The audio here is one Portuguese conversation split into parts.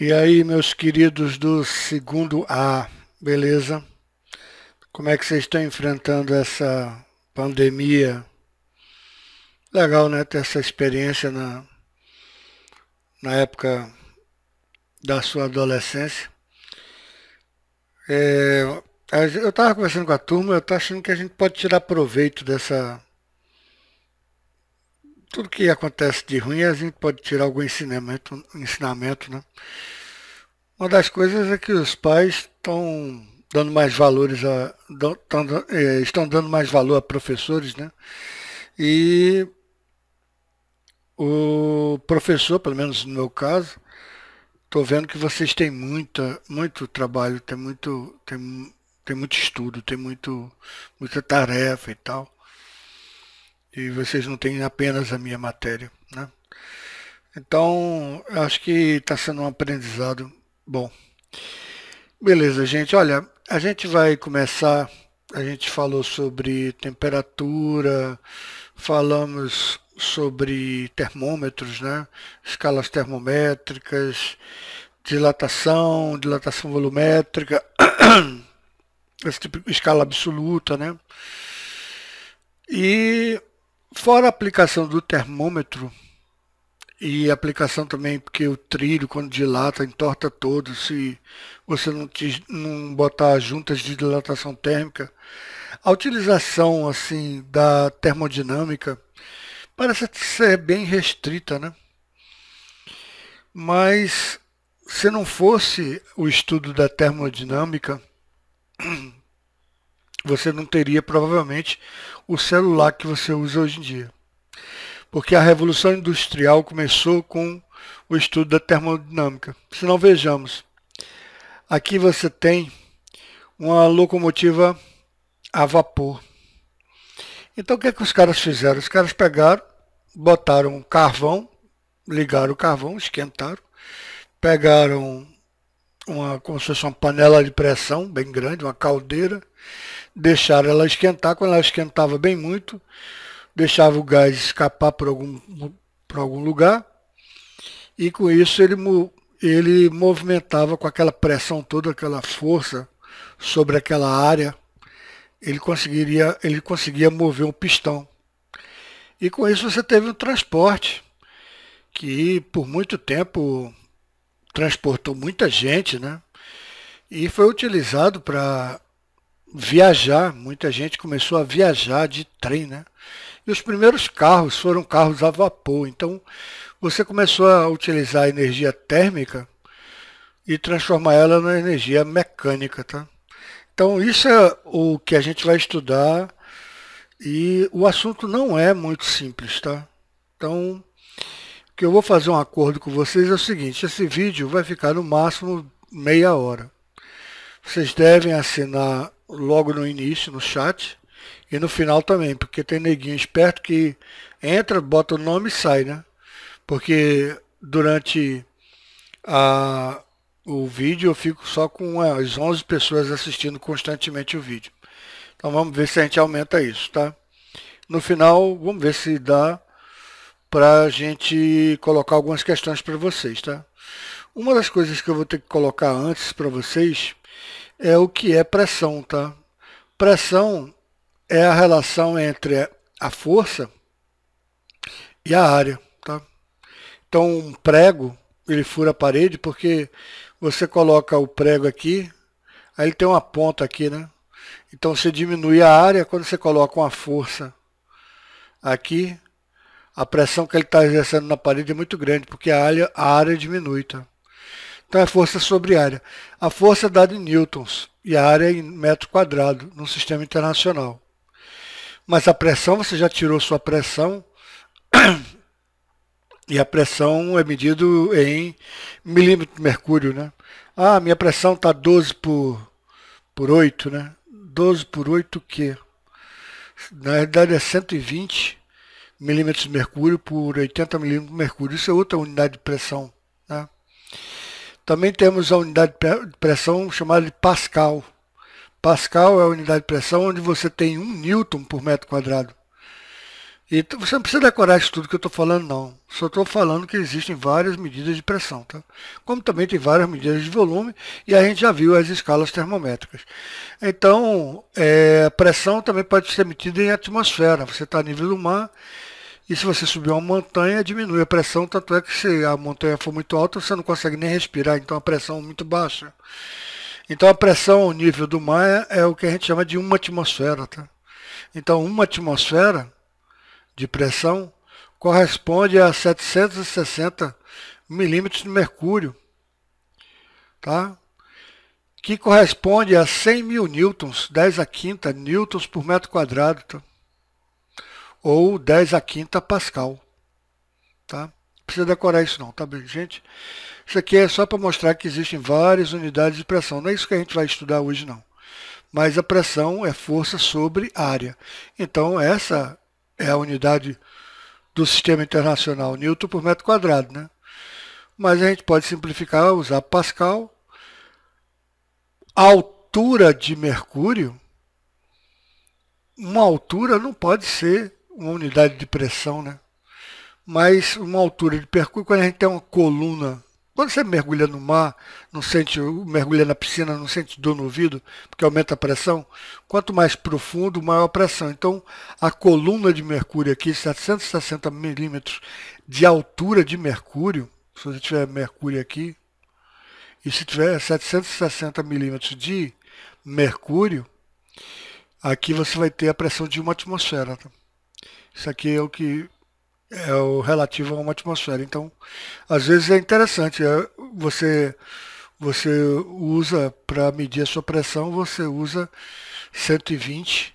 E aí, meus queridos do segundo A, beleza? Como é que vocês estão enfrentando essa pandemia? Legal, né? Ter essa experiência na, na época da sua adolescência. É, eu estava conversando com a turma, eu estou achando que a gente pode tirar proveito dessa tudo que acontece de ruim a gente pode tirar algum ensinamento, ensinamento né? Uma das coisas é que os pais estão dando mais valores a tão, é, estão dando mais valor a professores, né? E o professor, pelo menos no meu caso, estou vendo que vocês têm muita, muito trabalho, tem muito, tem, tem muito estudo, tem muito, muita tarefa e tal. E vocês não têm apenas a minha matéria, né? Então, acho que está sendo um aprendizado bom. Beleza, gente. Olha, a gente vai começar. A gente falou sobre temperatura, falamos sobre termômetros, né? Escalas termométricas, dilatação, dilatação volumétrica, esse tipo, escala absoluta, né? E Fora a aplicação do termômetro e aplicação também, porque o trilho, quando dilata, entorta todo. Se você não, te, não botar juntas de dilatação térmica, a utilização assim da termodinâmica parece ser bem restrita, né? Mas se não fosse o estudo da termodinâmica, você não teria provavelmente o celular que você usa hoje em dia. Porque a revolução industrial começou com o estudo da termodinâmica. Se não vejamos, aqui você tem uma locomotiva a vapor. Então o que é que os caras fizeram? Os caras pegaram, botaram carvão, ligaram o carvão, esquentaram, pegaram uma, como se fosse uma panela de pressão bem grande, uma caldeira, deixar ela esquentar. Quando ela esquentava bem muito, deixava o gás escapar por algum, por algum lugar. E com isso ele, ele movimentava com aquela pressão toda, aquela força sobre aquela área, ele conseguiria, ele conseguia mover um pistão. E com isso você teve um transporte que por muito tempo transportou muita gente, né? E foi utilizado para viajar, muita gente começou a viajar de trem, né? E os primeiros carros foram carros a vapor. Então, você começou a utilizar a energia térmica e transformar ela na energia mecânica, tá? Então, isso é o que a gente vai estudar e o assunto não é muito simples, tá? Então, o que eu vou fazer um acordo com vocês é o seguinte, esse vídeo vai ficar no máximo meia hora. Vocês devem assinar logo no início, no chat, e no final também, porque tem neguinho esperto que entra, bota o nome e sai, né? Porque durante a, o vídeo eu fico só com as 11 pessoas assistindo constantemente o vídeo. Então vamos ver se a gente aumenta isso, tá? No final, vamos ver se dá para a gente colocar algumas questões para vocês, tá? Uma das coisas que eu vou ter que colocar antes para vocês é o que é pressão, tá? Pressão é a relação entre a força e a área, tá? Então, um prego, ele fura a parede porque você coloca o prego aqui, aí ele tem uma ponta aqui, né? Então, você diminui a área quando você coloca uma força aqui, a pressão que ele está exercendo na parede é muito grande, porque a área, a área diminui, tá? Então é força sobre área. A força é dada em newtons e a área é em metro quadrado no sistema internacional. Mas a pressão, você já tirou sua pressão e a pressão é medida em milímetro de mercúrio, né? Ah, minha pressão está 12 por, por 8, né? 12 por 8 o quê? Na realidade é 120 milímetros de mercúrio por 80 milímetros de mercúrio. Isso é outra unidade de pressão, né? Também temos a unidade de pressão chamada de Pascal. Pascal é a unidade de pressão onde você tem 1 um Newton por metro quadrado. E você não precisa decorar isso tudo que eu estou falando, não. Só estou falando que existem várias medidas de pressão, tá? Como também tem várias medidas de volume e a gente já viu as escalas termométricas. Então, é, pressão também pode ser medida em atmosfera. Você está a nível do mar e se você subir uma montanha, diminui a pressão, tanto é que se a montanha for muito alta, você não consegue nem respirar, então a pressão é muito baixa. Então a pressão ao nível do mar é, é o que a gente chama de uma atmosfera. Tá? Então uma atmosfera de pressão corresponde a 760 milímetros de mercúrio, tá? que corresponde a 100 mil newtons, 10 a quinta newtons por metro quadrado. Tá? ou 10 a quinta Pascal. Tá? Não precisa decorar isso não, tá bem, gente? Isso aqui é só para mostrar que existem várias unidades de pressão. Não é isso que a gente vai estudar hoje, não. Mas a pressão é força sobre área. Então, essa é a unidade do sistema internacional, Newton por metro quadrado, né? Mas a gente pode simplificar, usar Pascal. Altura de mercúrio, uma altura não pode ser uma unidade de pressão, né? Mas uma altura de percurso, quando a gente tem uma coluna quando você mergulha no mar, não sente, mergulha na piscina, não sente dor no ouvido, porque aumenta a pressão. Quanto mais profundo, maior a pressão. Então, a coluna de mercúrio aqui, 760 milímetros de altura de mercúrio, se você tiver mercúrio aqui, e se tiver 760 milímetros de mercúrio, aqui você vai ter a pressão de uma atmosfera. Tá? Isso aqui é o que é o relativo a uma atmosfera. Então, às vezes é interessante. É, você, você usa para medir a sua pressão, você usa 120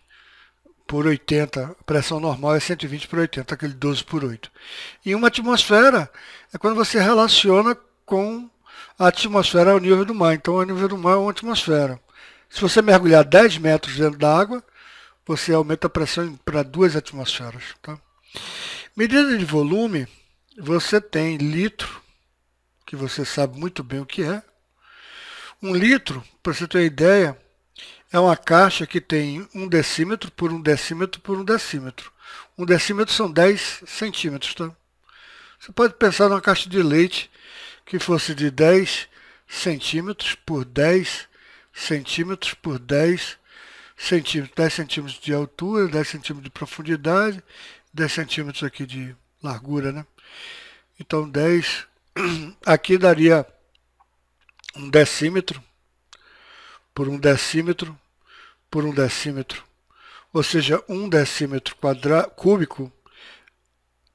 por 80. A pressão normal é 120 por 80, aquele 12 por 8. E uma atmosfera é quando você relaciona com a atmosfera ao nível do mar. Então, o nível do mar é uma atmosfera. Se você mergulhar 10 metros dentro da água, você aumenta a pressão para duas atmosferas. Tá? Medida de volume, você tem litro, que você sabe muito bem o que é. Um litro, para você ter uma ideia, é uma caixa que tem um decímetro por um decímetro por um decímetro. Um decímetro são 10 centímetros. Tá? Você pode pensar numa caixa de leite que fosse de 10 centímetros por 10 centímetros por 10 centímetros, 10 centímetros de altura, 10 centímetros de profundidade, 10 centímetros aqui de largura, né? Então 10, aqui daria um decímetro, por um decímetro, por um decímetro. Ou seja, um decímetro quadra, cúbico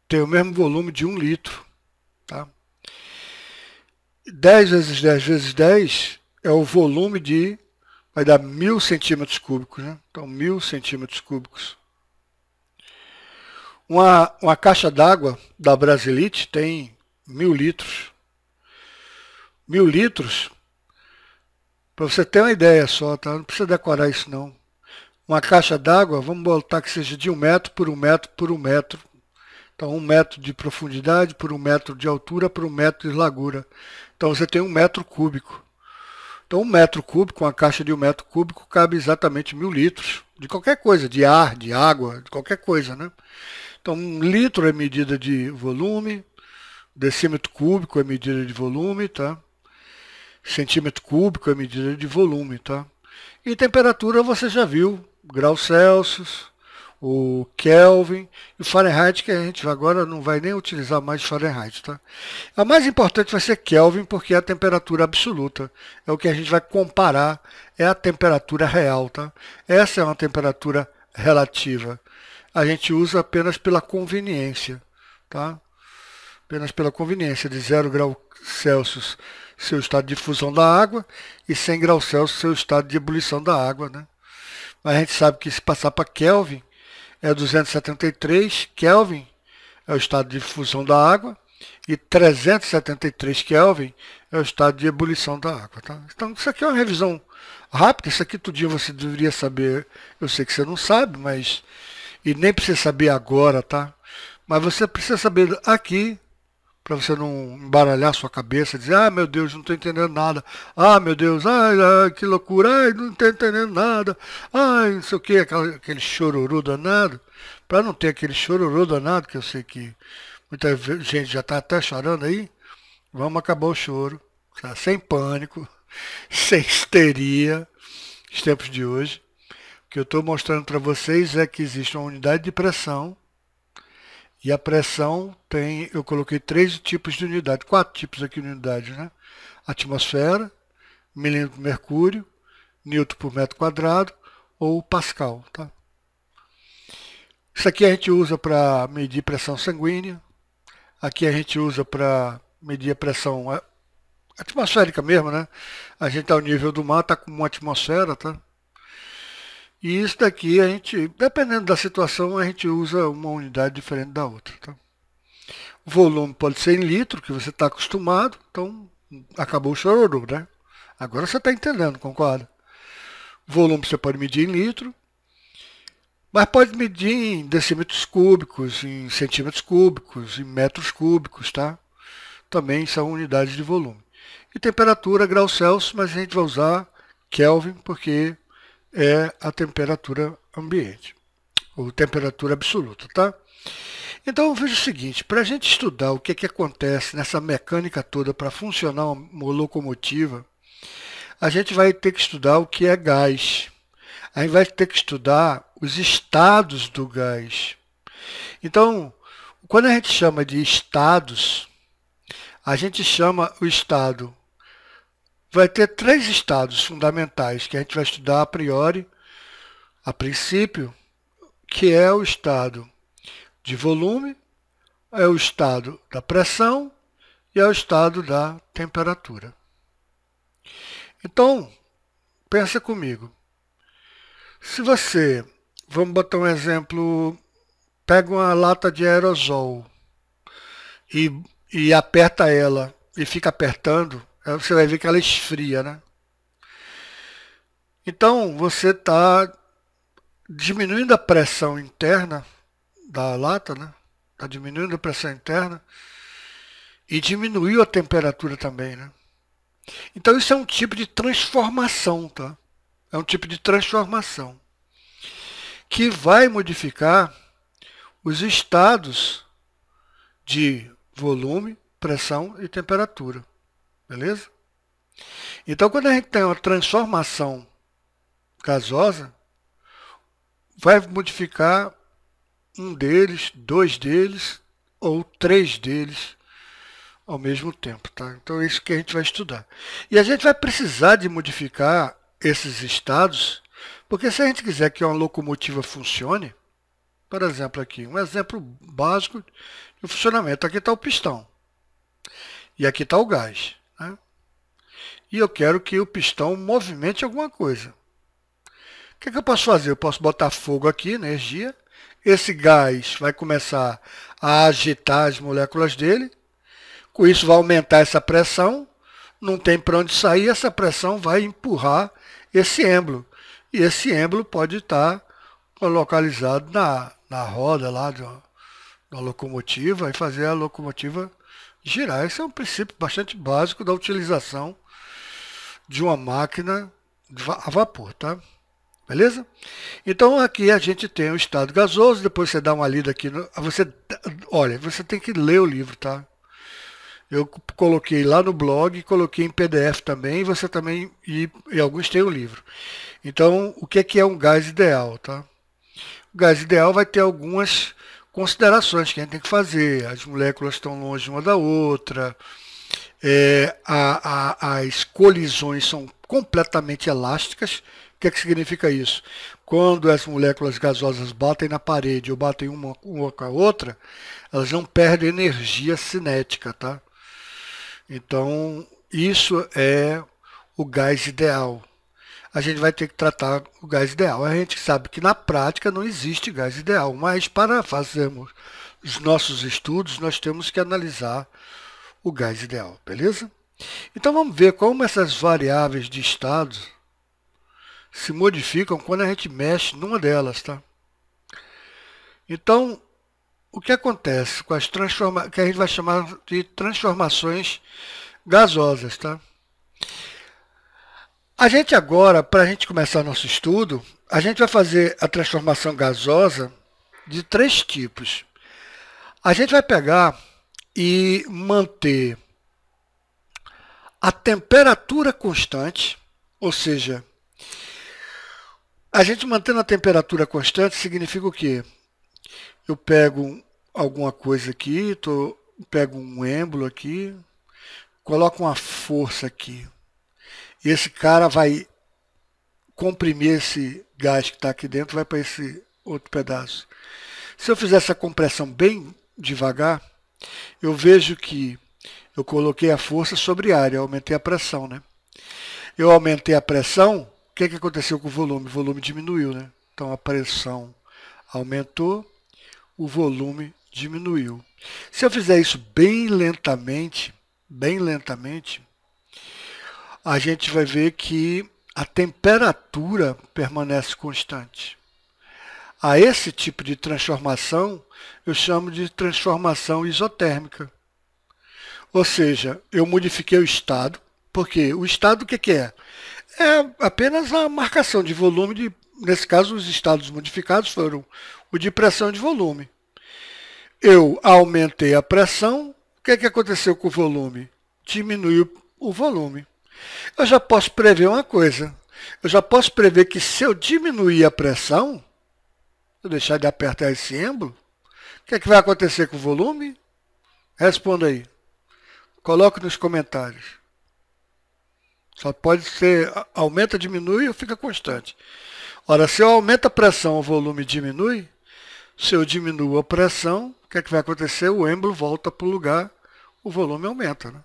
tem o mesmo volume de um litro. Tá? 10 vezes 10 vezes 10 é o volume de vai dar mil centímetros cúbicos, né? Então, mil centímetros cúbicos. Uma, uma caixa d'água da Brasilite tem mil litros. Mil litros, para você ter uma ideia só, tá? Não precisa decorar isso não. Uma caixa d'água, vamos botar que seja de um metro por um metro por um metro. Então, um metro de profundidade por um metro de altura por um metro de largura. Então, você tem um metro cúbico. Então, um metro cúbico, uma caixa de um metro cúbico, cabe exatamente mil litros de qualquer coisa, de ar, de água, de qualquer coisa, né? Então, um litro é medida de volume, decímetro cúbico é medida de volume, tá? Centímetro cúbico é medida de volume, tá? E temperatura você já viu, graus Celsius, o Kelvin e o Fahrenheit, que a gente agora não vai nem utilizar mais Fahrenheit. Tá? A mais importante vai ser Kelvin, porque é a temperatura absoluta. É o que a gente vai comparar, é a temperatura real. Tá? Essa é uma temperatura relativa. A gente usa apenas pela conveniência. Tá? Apenas pela conveniência, de 0 grau Celsius, seu estado de fusão da água, e 100 graus Celsius, seu estado de ebulição da água. Né? Mas a gente sabe que se passar para Kelvin, é 273 Kelvin, é o estado de fusão da água, e 373 Kelvin é o estado de ebulição da água. Tá? Então isso aqui é uma revisão rápida, isso aqui todo dia você deveria saber, eu sei que você não sabe, mas e nem precisa saber agora, tá? Mas você precisa saber aqui para você não embaralhar sua cabeça, dizer, ah, meu Deus, não estou entendendo nada, ah, meu Deus, ai, que loucura, ai, não estou entendendo nada, ai, não sei o que, aquele chororô danado, para não ter aquele chororô danado, que eu sei que muita gente já está até chorando aí, vamos acabar o choro, tá? sem pânico, sem histeria, os tempos de hoje. O que eu estou mostrando para vocês é que existe uma unidade de pressão e a pressão tem, eu coloquei três tipos de unidade, quatro tipos aqui de unidade, né? Atmosfera, milímetro mercúrio, newton por metro quadrado ou pascal, tá? Isso aqui a gente usa para medir pressão sanguínea. Aqui a gente usa para medir a pressão atmosférica mesmo, né? A gente está ao nível do mar, está com uma atmosfera, tá? E isso daqui a gente, dependendo da situação, a gente usa uma unidade diferente da outra. Tá? O volume pode ser em litro, que você está acostumado, então acabou o chororô, né? Agora você está entendendo, concorda? O volume você pode medir em litro, mas pode medir em decímetros cúbicos, em centímetros cúbicos, em metros cúbicos, tá? Também são unidades de volume. E temperatura, graus Celsius, mas a gente vai usar Kelvin, porque é a temperatura ambiente, ou temperatura absoluta, tá? Então veja o seguinte, para a gente estudar o que, é que acontece nessa mecânica toda para funcionar uma locomotiva, a gente vai ter que estudar o que é gás. Aí vai ter que estudar os estados do gás. Então, quando a gente chama de estados, a gente chama o estado vai ter três estados fundamentais que a gente vai estudar a priori, a princípio, que é o estado de volume, é o estado da pressão e é o estado da temperatura. Então, pensa comigo. Se você, vamos botar um exemplo, pega uma lata de aerosol e, e aperta ela e fica apertando você vai ver que ela esfria, né? Então, você está diminuindo a pressão interna da lata, né? Está diminuindo a pressão interna e diminuiu a temperatura também, né? Então, isso é um tipo de transformação, tá? É um tipo de transformação que vai modificar os estados de volume, pressão e temperatura. Beleza? Então, quando a gente tem uma transformação gasosa, vai modificar um deles, dois deles ou três deles ao mesmo tempo, tá? Então é isso que a gente vai estudar. E a gente vai precisar de modificar esses estados, porque se a gente quiser que uma locomotiva funcione, por exemplo aqui, um exemplo básico de funcionamento, aqui está o pistão e aqui está o gás e eu quero que o pistão movimente alguma coisa. O que, é que eu posso fazer? Eu posso botar fogo aqui, energia. Esse gás vai começar a agitar as moléculas dele. Com isso vai aumentar essa pressão. Não tem para onde sair, essa pressão vai empurrar esse êmbolo. E esse êmbolo pode estar localizado na, na roda lá de uma, de uma locomotiva e fazer a locomotiva girar. Esse é um princípio bastante básico da utilização de uma máquina a vapor, tá? Beleza? Então aqui a gente tem o estado gasoso, depois você dá uma lida aqui. No, ah, você, olha, você tem que ler o livro, tá? Eu coloquei lá no blog, coloquei em PDF também, você também, e, e alguns têm o livro. Então, o que é, que é um gás ideal, tá? O gás ideal vai ter algumas considerações que a gente tem que fazer. As moléculas estão longe uma da outra, é, a, a, as colisões são completamente elásticas. O que, é que significa isso? Quando as moléculas gasosas batem na parede ou batem uma, uma com a outra, elas não perdem energia cinética, tá? Então, isso é o gás ideal. A gente vai ter que tratar o gás ideal. A gente sabe que na prática não existe gás ideal, mas para fazermos os nossos estudos, nós temos que analisar o gás ideal, beleza? Então vamos ver como essas variáveis de estado se modificam quando a gente mexe numa delas, tá? Então, o que acontece com as transformações, que a gente vai chamar de transformações gasosas, tá? A gente agora, para a gente começar nosso estudo, a gente vai fazer a transformação gasosa de três tipos. A gente vai pegar e manter a temperatura constante, ou seja, a gente mantendo a temperatura constante significa o quê? Eu pego alguma coisa aqui, tô, pego um êmbolo aqui, coloco uma força aqui. E esse cara vai comprimir esse gás que está aqui dentro, vai para esse outro pedaço. Se eu fizer essa compressão bem devagar, eu vejo que eu coloquei a força sobre a área, eu aumentei a pressão, né? Eu aumentei a pressão, o que, é que aconteceu com o volume? O volume diminuiu, né? Então a pressão aumentou, o volume diminuiu. Se eu fizer isso bem lentamente, bem lentamente, a gente vai ver que a temperatura permanece constante. A esse tipo de transformação eu chamo de transformação isotérmica. Ou seja, eu modifiquei o estado, porque o estado o que é? É apenas a marcação de volume, de, nesse caso os estados modificados foram o de pressão e de volume. Eu aumentei a pressão, o que, é que aconteceu com o volume? Diminuiu o volume. Eu já posso prever uma coisa, eu já posso prever que se eu diminuir a pressão, eu deixar de apertar esse êmbolo, o que, é que vai acontecer com o volume? Responda aí. Coloque nos comentários. Só pode ser aumenta, diminui ou fica constante. Ora, se eu aumento a pressão, o volume diminui. Se eu diminuo a pressão, o que, é que vai acontecer? O êmbolo volta para o lugar, o volume aumenta. Né?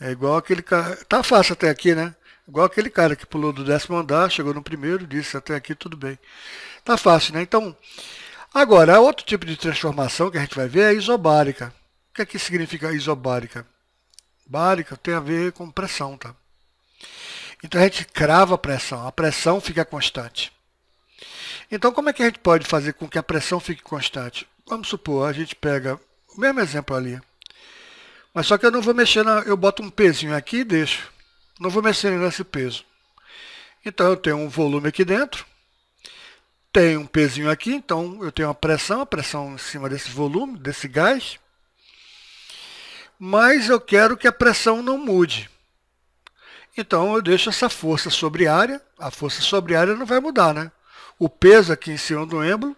É igual aquele carro. Tá fácil até aqui, né? Igual aquele cara que pulou do décimo andar, chegou no primeiro, disse até aqui tudo bem. Tá fácil, né? Então, agora, outro tipo de transformação que a gente vai ver é a isobárica. O que é que significa isobárica? Bárica tem a ver com pressão, tá? Então a gente crava a pressão, a pressão fica constante. Então como é que a gente pode fazer com que a pressão fique constante? Vamos supor, a gente pega o mesmo exemplo ali, mas só que eu não vou mexer, na, eu boto um pezinho aqui e deixo. Não vou mexer nesse peso. Então, eu tenho um volume aqui dentro, tenho um pezinho aqui, então eu tenho uma pressão, a pressão em cima desse volume, desse gás, mas eu quero que a pressão não mude. Então, eu deixo essa força sobre área, a força sobre área não vai mudar, né? O peso aqui em cima do êmbolo,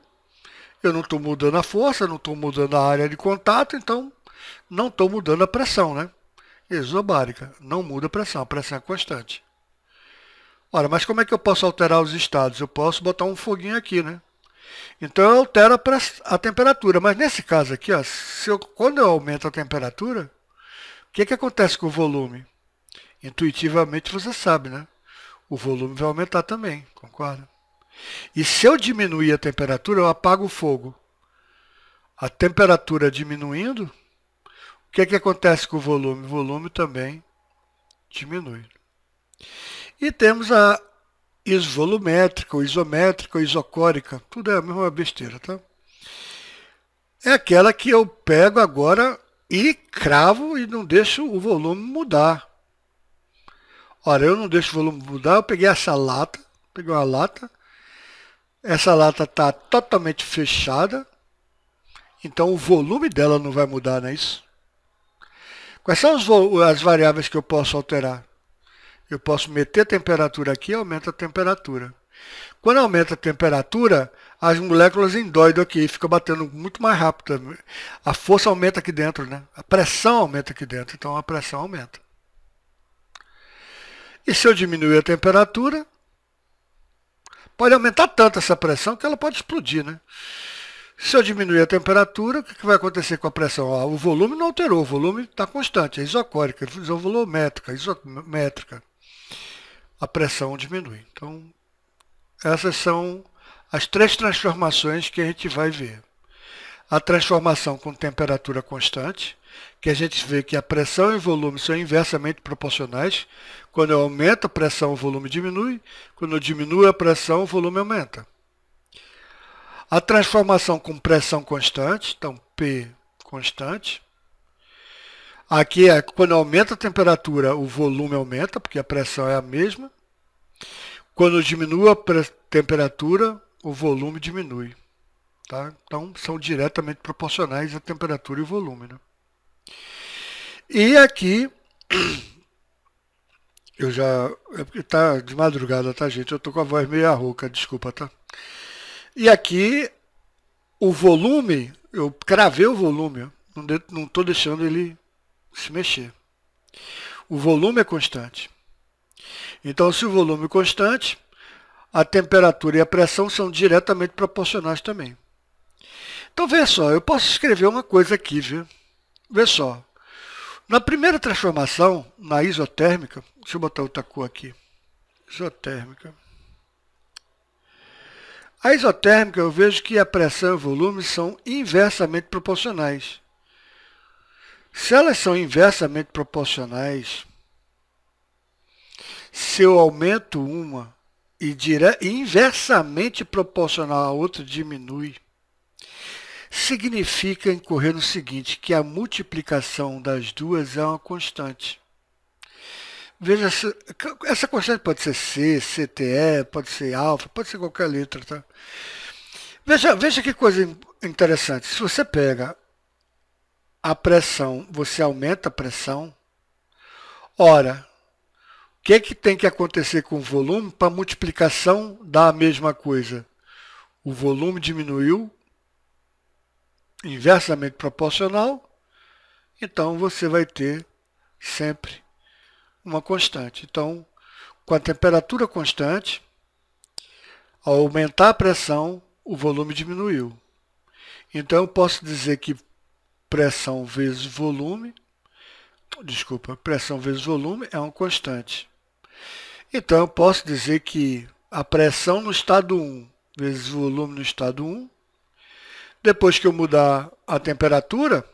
eu não estou mudando a força, não estou mudando a área de contato, então não estou mudando a pressão, né? isobárica, não muda a pressão, a pressão é constante. Ora, mas como é que eu posso alterar os estados? Eu posso botar um foguinho aqui, né? Então eu altero a, a temperatura, mas nesse caso aqui, ó, eu, quando eu aumento a temperatura, o que, que acontece com o volume? Intuitivamente você sabe, né? O volume vai aumentar também, concorda? E se eu diminuir a temperatura, eu apago o fogo. A temperatura diminuindo, o que, é que acontece com o volume? O volume também diminui. E temos a isvolumétrica, ou isométrica, ou isocórica. Tudo é a mesma besteira, tá? É aquela que eu pego agora e cravo e não deixo o volume mudar. Ora, eu não deixo o volume mudar, eu peguei essa lata, peguei uma lata, essa lata está totalmente fechada, então o volume dela não vai mudar, não é isso? Quais são as variáveis que eu posso alterar? Eu posso meter temperatura aqui e aumenta a temperatura. Quando aumenta a temperatura, as moléculas endoidam aqui, ficam batendo muito mais rápido. A força aumenta aqui dentro, né? A pressão aumenta aqui dentro, então a pressão aumenta. E se eu diminuir a temperatura, pode aumentar tanto essa pressão que ela pode explodir, né? Se eu diminuir a temperatura, o que vai acontecer com a pressão? Ah, o volume não alterou, o volume está constante, é isocórica, isovolumétrica, é isométrica. A pressão diminui. Então, essas são as três transformações que a gente vai ver. A transformação com temperatura constante, que a gente vê que a pressão e o volume são inversamente proporcionais. Quando eu aumento a pressão, o volume diminui. Quando eu diminuo a pressão, o volume aumenta. A transformação com pressão constante, então P constante. Aqui é quando aumenta a temperatura, o volume aumenta, porque a pressão é a mesma. Quando diminui a temperatura, o volume diminui. Tá? Então, são diretamente proporcionais a temperatura e volume. Né? E aqui, eu já... É porque está de madrugada, tá, gente? Eu estou com a voz meio rouca, desculpa, tá? E aqui o volume, eu cravei o volume, não estou deixando ele se mexer. O volume é constante. Então, se o volume é constante, a temperatura e a pressão são diretamente proporcionais também. Então, veja só, eu posso escrever uma coisa aqui, viu? Veja só. Na primeira transformação, na isotérmica, deixa eu botar outra cor aqui, isotérmica, a isotérmica eu vejo que a pressão e o volume são inversamente proporcionais. Se elas são inversamente proporcionais, se eu aumento uma e dire... inversamente proporcional a outra diminui, significa incorrer no seguinte, que a multiplicação das duas é uma constante. Veja se, essa constante pode ser C, CTE, pode ser alfa, pode ser qualquer letra, tá? Veja, veja que coisa interessante. Se você pega a pressão, você aumenta a pressão. Ora, o que, é que tem que acontecer com o volume para a multiplicação dar a mesma coisa? O volume diminuiu inversamente proporcional, então você vai ter sempre uma constante. Então, com a temperatura constante, ao aumentar a pressão, o volume diminuiu. Então, eu posso dizer que pressão vezes volume, desculpa, pressão vezes volume é uma constante. Então, eu posso dizer que a pressão no estado 1 vezes volume no estado 1, depois que eu mudar a temperatura,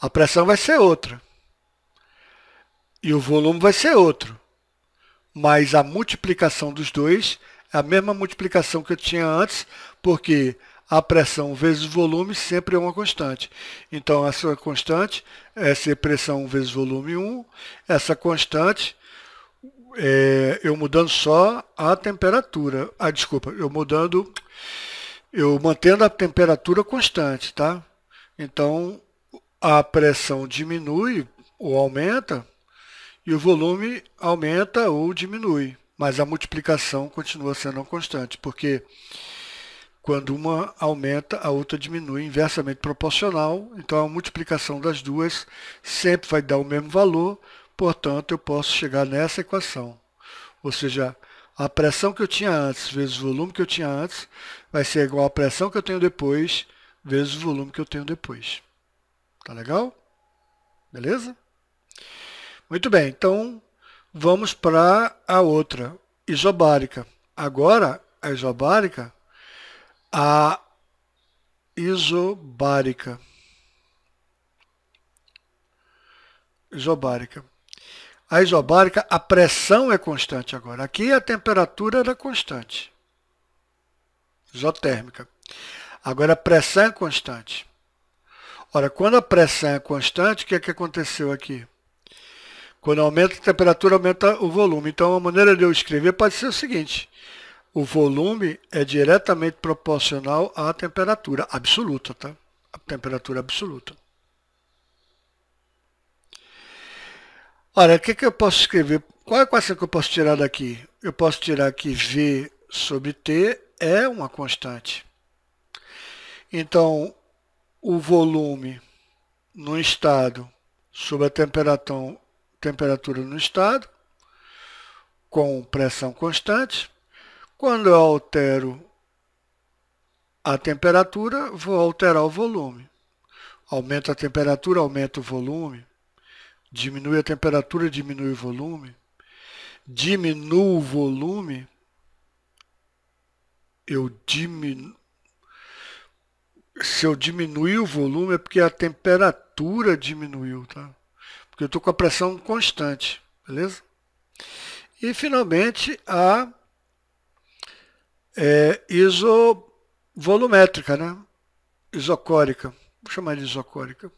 a pressão vai ser outra e o volume vai ser outro. Mas a multiplicação dos dois é a mesma multiplicação que eu tinha antes, porque a pressão vezes o volume sempre é uma constante. Então, essa constante, essa é ser pressão vezes volume 1, essa constante, é, eu mudando só a temperatura. Ah, desculpa, eu mudando, eu mantendo a temperatura constante, tá? Então, a pressão diminui ou aumenta e o volume aumenta ou diminui, mas a multiplicação continua sendo constante, porque quando uma aumenta, a outra diminui inversamente proporcional, então a multiplicação das duas sempre vai dar o mesmo valor, portanto eu posso chegar nessa equação. Ou seja, a pressão que eu tinha antes vezes o volume que eu tinha antes vai ser igual à pressão que eu tenho depois vezes o volume que eu tenho depois. Tá legal? Beleza? Muito bem, então vamos para a outra, isobárica. Agora, a isobárica, a isobárica. Isobárica. A isobárica, a pressão é constante agora. Aqui a temperatura era constante. Isotérmica. Agora a pressão é constante. Ora, quando a pressão é constante, o que é que aconteceu aqui? Quando aumenta a temperatura, aumenta o volume. Então, a maneira de eu escrever pode ser o seguinte. O volume é diretamente proporcional à temperatura absoluta, tá? A temperatura absoluta. Olha, o que, que eu posso escrever? Qual é a equação que eu posso tirar daqui? Eu posso tirar que V sobre T é uma constante. Então, o volume no estado sob a temperatura, então, temperatura no estado, com pressão constante. Quando eu altero a temperatura, vou alterar o volume. Aumenta a temperatura, aumenta o volume. Diminui a temperatura, diminui o volume. Diminuo o volume, eu diminuo. Se eu diminuir o volume é porque a temperatura diminuiu, tá? porque eu estou com a pressão constante, beleza? E finalmente a é, isovolumétrica, né? isocórica, vou chamar de isocórica.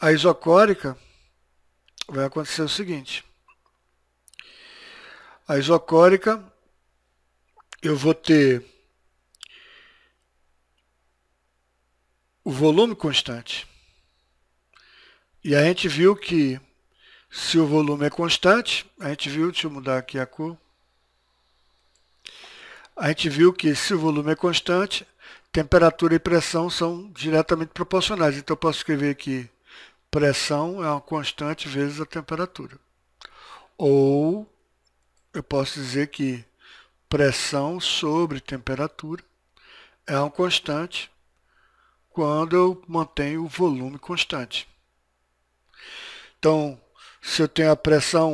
A isocórica vai acontecer o seguinte. A isocórica, eu vou ter o volume constante. E a gente viu que se o volume é constante, a gente viu, deixa eu mudar aqui a cor, a gente viu que se o volume é constante, temperatura e pressão são diretamente proporcionais. Então eu posso escrever aqui, pressão é uma constante vezes a temperatura. Ou eu posso dizer que pressão sobre temperatura é uma constante quando eu mantenho o volume constante. Então, se eu tenho a pressão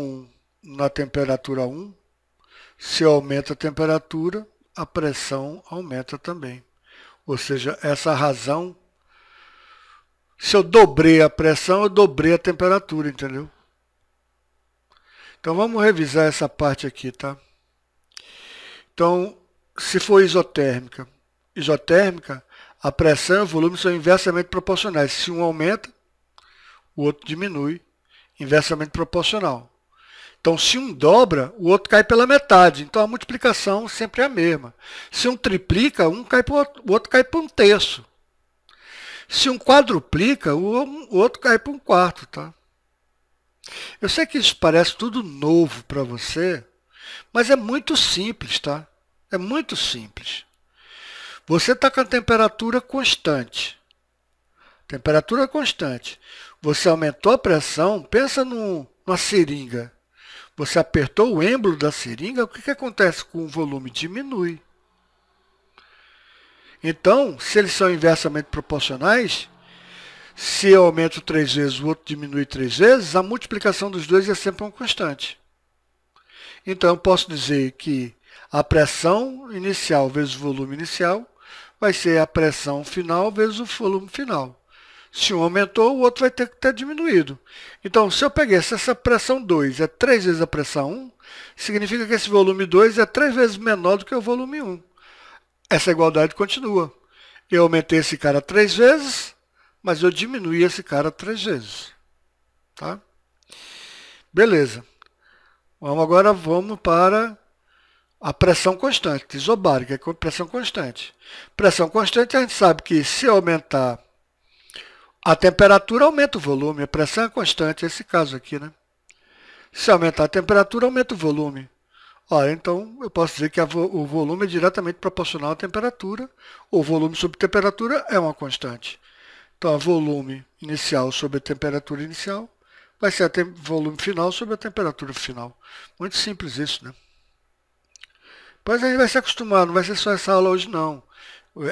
1 na temperatura 1, se aumenta a temperatura, a pressão aumenta também. Ou seja, essa razão, se eu dobrei a pressão, eu dobrei a temperatura, entendeu? Então vamos revisar essa parte aqui, tá? Então, se for isotérmica, isotérmica, a pressão e o volume são inversamente proporcionais. Se um aumenta, o outro diminui inversamente proporcional. Então, se um dobra, o outro cai pela metade. Então, a multiplicação sempre é a mesma. Se um triplica, um cai pro, o outro cai para um terço. Se um quadruplica, o, o outro cai para um quarto. Tá? Eu sei que isso parece tudo novo para você, mas é muito simples, tá? É muito simples. Você está com a temperatura constante. Temperatura constante. Você aumentou a pressão, pensa num, numa seringa. Você apertou o êmbolo da seringa, o que, que acontece com o volume? Diminui. Então, se eles são inversamente proporcionais, se eu aumento três vezes, o outro diminui três vezes, a multiplicação dos dois é sempre uma constante. Então, eu posso dizer que a pressão inicial vezes o volume inicial vai ser a pressão final vezes o volume final. Se um aumentou, o outro vai ter que ter diminuído. Então, se eu peguei se essa pressão 2 é 3 vezes a pressão 1, significa que esse volume 2 é 3 vezes menor do que o volume 1. Essa igualdade continua. Eu aumentei esse cara 3 vezes, mas eu diminuí esse cara 3 vezes. Tá? Beleza. Vamos agora vamos para a pressão constante, isobárica, é pressão constante. Pressão constante, a gente sabe que se aumentar a temperatura aumenta o volume, a pressão é constante, é esse caso aqui, né? Se aumentar a temperatura, aumenta o volume. Ó, então, eu posso dizer que vo o volume é diretamente proporcional à temperatura. O volume sobre temperatura é uma constante. Então, o volume inicial sobre a temperatura inicial vai ser o volume final sobre a temperatura final. Muito simples isso, né? Pois a gente vai se acostumar, não vai ser só essa aula hoje, não.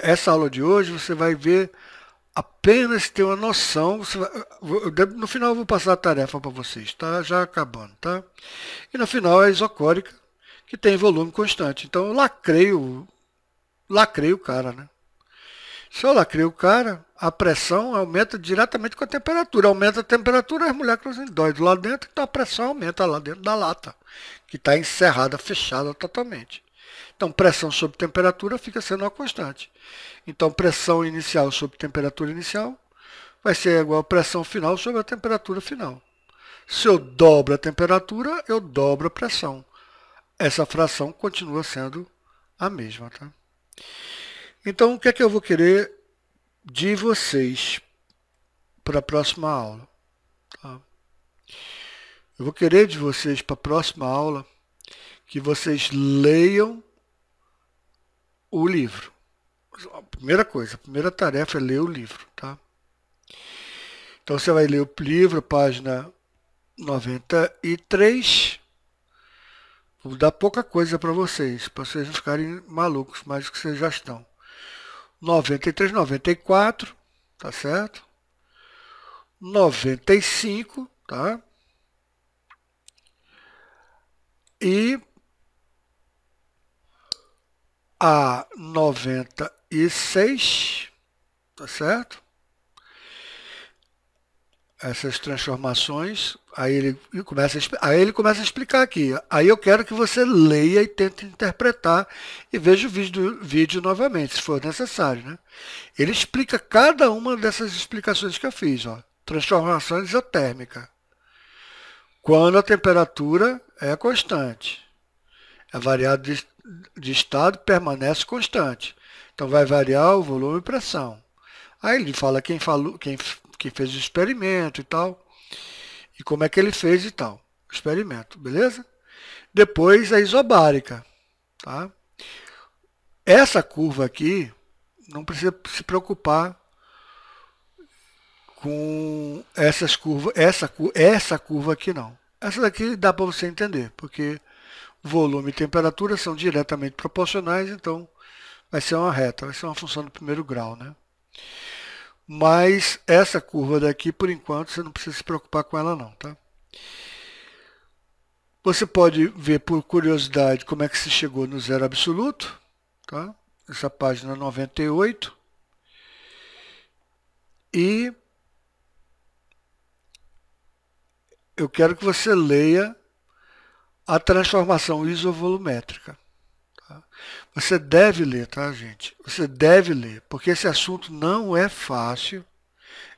Essa aula de hoje você vai ver apenas ter uma noção. No final eu vou passar a tarefa para vocês, tá? Já acabando, tá? E no final é isocórica, que tem volume constante. Então eu lacrei o, lacrei o cara, né? Se eu lacrei o cara, a pressão aumenta diretamente com a temperatura. Aumenta a temperatura, as moléculas endóides lá dentro, então a pressão aumenta lá dentro da lata, que está encerrada, fechada totalmente. Então, pressão sobre temperatura fica sendo uma constante. Então, pressão inicial sobre temperatura inicial vai ser igual a pressão final sobre a temperatura final. Se eu dobro a temperatura, eu dobro a pressão. Essa fração continua sendo a mesma. Tá? Então, o que é que eu vou querer de vocês para a próxima aula? Tá? Eu vou querer de vocês para a próxima aula que vocês leiam o livro. A primeira coisa, a primeira tarefa é ler o livro, tá? Então você vai ler o livro, página 93. Vou dar pouca coisa para vocês, para vocês não ficarem malucos mais do que vocês já estão. 93, 94, tá certo? 95, tá? E a 96, tá certo? Essas transformações, aí ele começa a, aí ele começa a explicar aqui. Aí eu quero que você leia e tente interpretar e veja o vídeo, vídeo novamente, se for necessário, né? Ele explica cada uma dessas explicações que eu fiz, ó. Transformação isotérmica. Quando a temperatura é constante. É variado de de estado permanece constante. Então vai variar o volume e pressão. Aí ele fala quem falou, quem, quem fez o experimento e tal, e como é que ele fez e tal. Experimento, beleza? Depois a isobárica, tá? Essa curva aqui não precisa se preocupar com essas curvas, essa, essa curva aqui não. Essa daqui dá para você entender, porque volume e temperatura são diretamente proporcionais, então vai ser uma reta, vai ser uma função do primeiro grau. Né? Mas essa curva daqui, por enquanto, você não precisa se preocupar com ela não. Tá? Você pode ver, por curiosidade, como é que se chegou no zero absoluto. Tá? Essa página 98. E eu quero que você leia a transformação isovolumétrica. Tá? Você deve ler, tá, gente? Você deve ler, porque esse assunto não é fácil,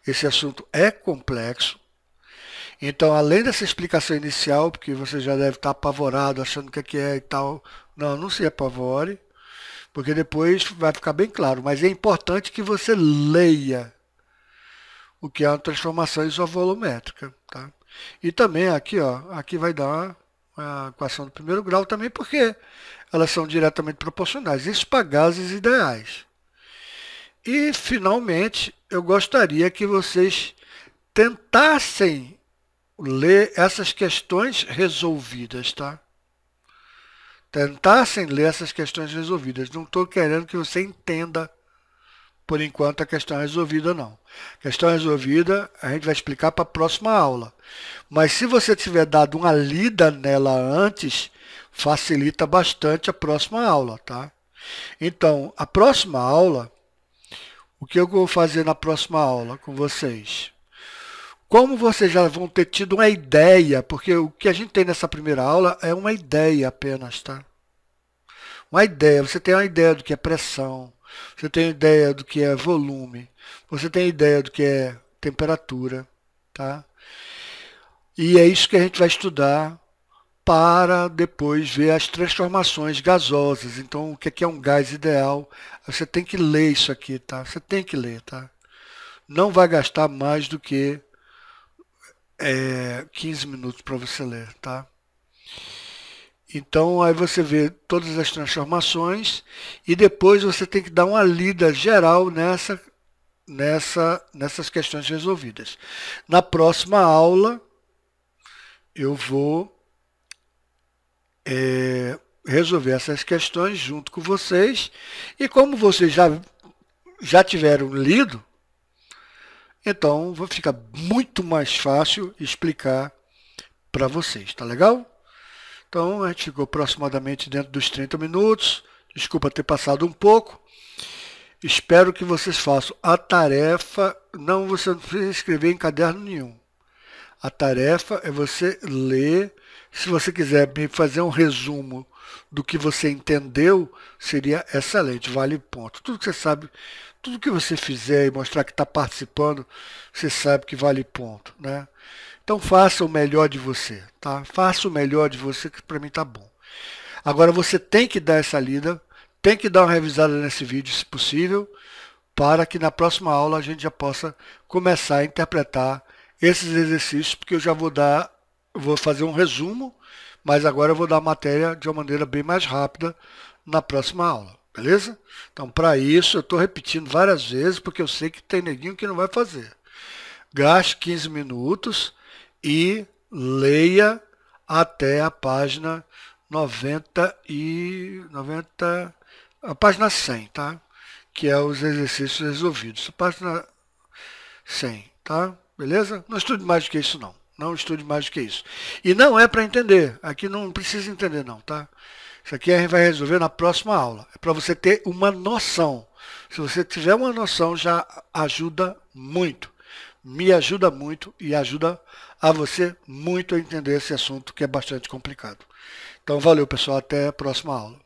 esse assunto é complexo. Então, além dessa explicação inicial, porque você já deve estar apavorado, achando o que é, é e tal, não, não se apavore, porque depois vai ficar bem claro. Mas é importante que você leia o que é uma transformação isovolumétrica. Tá? E também aqui, ó, aqui vai dar a, equação do primeiro grau também, porque elas são diretamente proporcionais. Isso para gases ideais. E, finalmente, eu gostaria que vocês tentassem ler essas questões resolvidas, tá? Tentassem ler essas questões resolvidas. Não estou querendo que você entenda por enquanto a questão é resolvida não. Questão é resolvida, a gente vai explicar para a próxima aula. Mas se você tiver dado uma lida nela antes, facilita bastante a próxima aula, tá? Então, a próxima aula, o que eu vou fazer na próxima aula com vocês? Como vocês já vão ter tido uma ideia, porque o que a gente tem nessa primeira aula é uma ideia apenas, tá? Uma ideia, você tem uma ideia do que é pressão, você tem ideia do que é volume. Você tem ideia do que é temperatura, tá? E é isso que a gente vai estudar para depois ver as transformações gasosas. Então, o que é, é um gás ideal? Você tem que ler isso aqui, tá? Você tem que ler, tá? Não vai gastar mais do que é, 15 minutos para você ler, tá? Então aí você vê todas as transformações e depois você tem que dar uma lida geral nessa, nessa, nessas questões resolvidas. Na próxima aula eu vou é, resolver essas questões junto com vocês e como vocês já já tiveram lido, então fica muito mais fácil explicar para vocês, tá legal? Então a gente ficou aproximadamente dentro dos 30 minutos. Desculpa ter passado um pouco. Espero que vocês façam a tarefa. Não, você não precisa escrever em caderno nenhum. A tarefa é você ler. Se você quiser me fazer um resumo do que você entendeu, seria excelente, vale ponto. Tudo que você sabe, tudo que você fizer e mostrar que está participando, você sabe que vale ponto. Né? Então faça o melhor de você, tá? Faça o melhor de você que para mim tá bom. Agora você tem que dar essa lida, tem que dar uma revisada nesse vídeo, se possível, para que na próxima aula a gente já possa começar a interpretar esses exercícios, porque eu já vou dar, vou fazer um resumo, mas agora eu vou dar a matéria de uma maneira bem mais rápida na próxima aula, beleza? Então, para isso, eu estou repetindo várias vezes, porque eu sei que tem neguinho que não vai fazer. Gaste 15 minutos, e leia até a página 90 e 90 a página 100, tá? Que é os exercícios resolvidos. Página 100, tá? Beleza? Não estude mais do que isso não. Não estude mais do que isso. E não é para entender. Aqui não precisa entender não, tá? Isso aqui a gente vai resolver na próxima aula. É para você ter uma noção. Se você tiver uma noção já ajuda muito. Me ajuda muito e ajuda a você muito a entender esse assunto que é bastante complicado. Então, valeu pessoal, até a próxima aula.